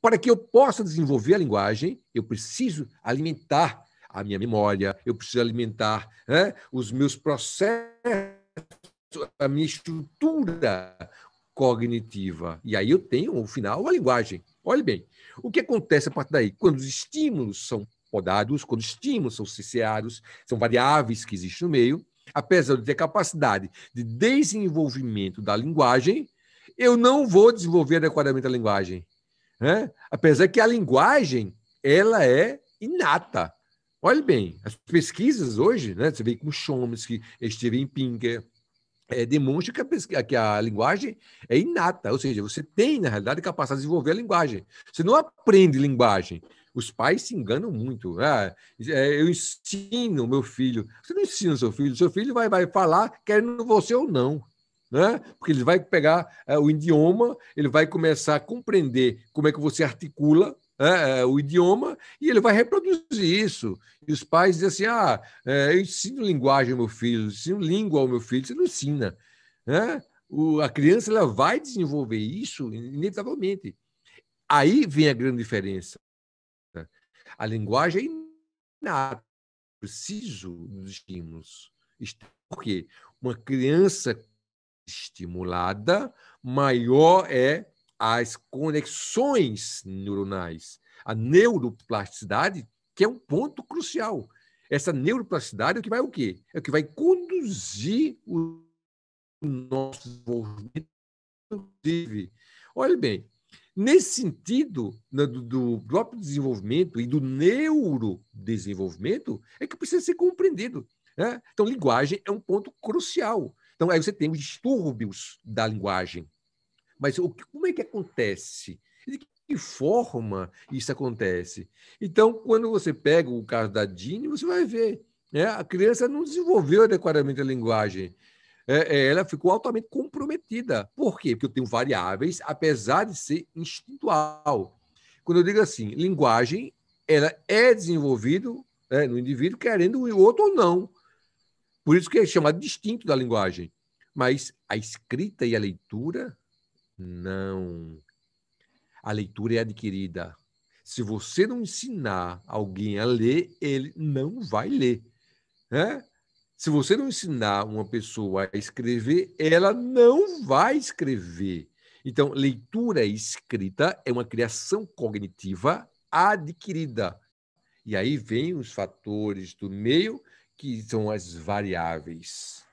Para que eu possa desenvolver a linguagem, eu preciso alimentar a minha memória, eu preciso alimentar né, os meus processos, a minha estrutura cognitiva. E aí eu tenho, no final, a linguagem. Olhe bem, o que acontece a partir daí? Quando os estímulos são podados, quando os estímulos são ciciados, são variáveis que existem no meio, apesar de ter capacidade de desenvolvimento da linguagem, eu não vou desenvolver adequadamente a linguagem. Né? Apesar que a linguagem ela é inata. Olhe bem, as pesquisas hoje, né, você vê com Chomsky, Steven Pinker, é, demonstra que a, pesquisa, que a linguagem é inata, ou seja, você tem, na realidade, capacidade de desenvolver a linguagem. Você não aprende linguagem. Os pais se enganam muito. Ah, é, eu ensino meu filho. Você não ensina seu filho. Seu filho vai, vai falar querendo você ou não né? porque ele vai pegar é, o idioma, ele vai começar a compreender como é que você articula é, é, o idioma e ele vai reproduzir isso. E os pais dizem assim: ah, é, eu ensino linguagem ao meu filho, eu ensino língua ao meu filho, você não ensina. Né? O, a criança ela vai desenvolver isso inevitavelmente. Aí vem a grande diferença. A linguagem é inata, preciso dos estímulos. Por quê? Uma criança estimulada, maior é as conexões neuronais. A neuroplasticidade, que é um ponto crucial. Essa neuroplasticidade é o que vai o quê? É o que vai conduzir o nosso desenvolvimento, inclusive. Olha bem, nesse sentido né, do, do próprio desenvolvimento e do neurodesenvolvimento, é que precisa ser compreendido. Né? Então, linguagem é um ponto crucial. Então, aí você tem os distúrbios da linguagem. Mas o, como é que acontece? De que forma isso acontece? Então, quando você pega o caso da Dini, você vai ver. Né? A criança não desenvolveu adequadamente a linguagem. É, é, ela ficou altamente comprometida. Por quê? Porque eu tenho variáveis, apesar de ser instintual. Quando eu digo assim, linguagem, ela é desenvolvida é, né, no indivíduo, querendo o outro ou não. Por isso que é chamado distinto da linguagem. Mas a escrita e a leitura, não. A leitura é adquirida. Se você não ensinar alguém a ler, ele não vai ler. Né? Se você não ensinar uma pessoa a escrever, ela não vai escrever. Então, leitura e escrita é uma criação cognitiva adquirida. E aí vem os fatores do meio que são as variáveis?